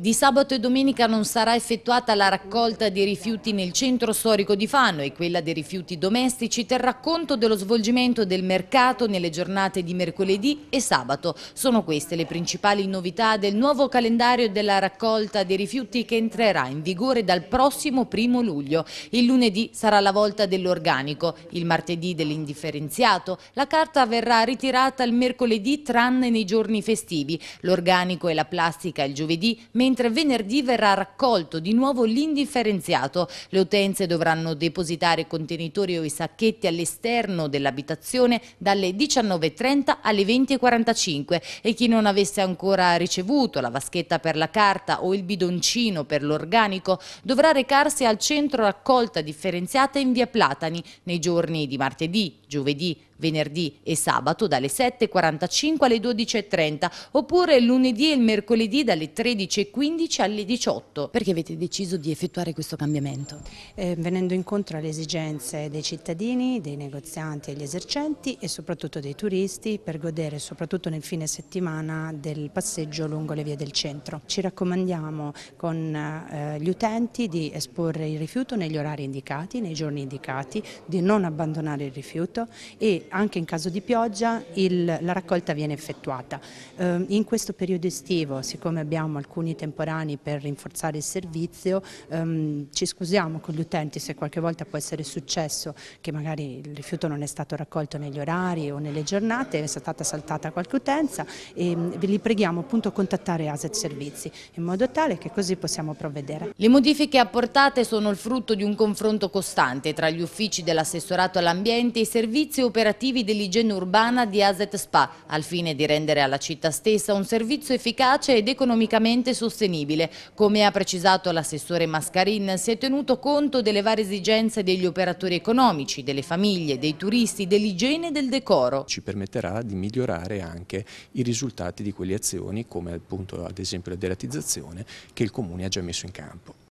Di sabato e domenica non sarà effettuata la raccolta dei rifiuti nel centro storico di Fano e quella dei rifiuti domestici terrà conto dello svolgimento del mercato nelle giornate di mercoledì e sabato. Sono queste le principali novità del nuovo calendario della raccolta dei rifiuti che entrerà in vigore dal prossimo primo luglio. Il lunedì sarà la volta dell'organico, il martedì dell'indifferenziato. La carta verrà ritirata il mercoledì tranne nei giorni festivi. L'organico e la plastica il giovedì, mentre mentre venerdì verrà raccolto di nuovo l'indifferenziato. Le utenze dovranno depositare contenitori o i sacchetti all'esterno dell'abitazione dalle 19.30 alle 20.45 e chi non avesse ancora ricevuto la vaschetta per la carta o il bidoncino per l'organico dovrà recarsi al centro raccolta differenziata in via Platani nei giorni di martedì, giovedì, venerdì e sabato dalle 7.45 alle 12.30 oppure lunedì e il mercoledì dalle 13.15 alle 18. Perché avete deciso di effettuare questo cambiamento? Eh, venendo incontro alle esigenze dei cittadini, dei negozianti e degli esercenti e soprattutto dei turisti per godere soprattutto nel fine settimana del passeggio lungo le vie del centro. Ci raccomandiamo con eh, gli utenti di esporre il rifiuto negli orari indicati, nei giorni indicati, di non abbandonare il rifiuto e anche in caso di pioggia il, la raccolta viene effettuata. Eh, in questo periodo estivo, siccome abbiamo alcuni temporanei per rinforzare il servizio, ehm, ci scusiamo con gli utenti se qualche volta può essere successo che magari il rifiuto non è stato raccolto negli orari o nelle giornate, è stata saltata qualche utenza e mm, vi li preghiamo appunto a contattare ASET Servizi in modo tale che così possiamo provvedere. Le modifiche apportate sono il frutto di un confronto costante tra gli uffici dell'assessorato all'ambiente e i servizi operativi operativi dell'igiene urbana di Aset Spa, al fine di rendere alla città stessa un servizio efficace ed economicamente sostenibile. Come ha precisato l'assessore Mascarin, si è tenuto conto delle varie esigenze degli operatori economici, delle famiglie, dei turisti, dell'igiene e del decoro. Ci permetterà di migliorare anche i risultati di quelle azioni, come appunto ad esempio la deratizzazione, che il Comune ha già messo in campo.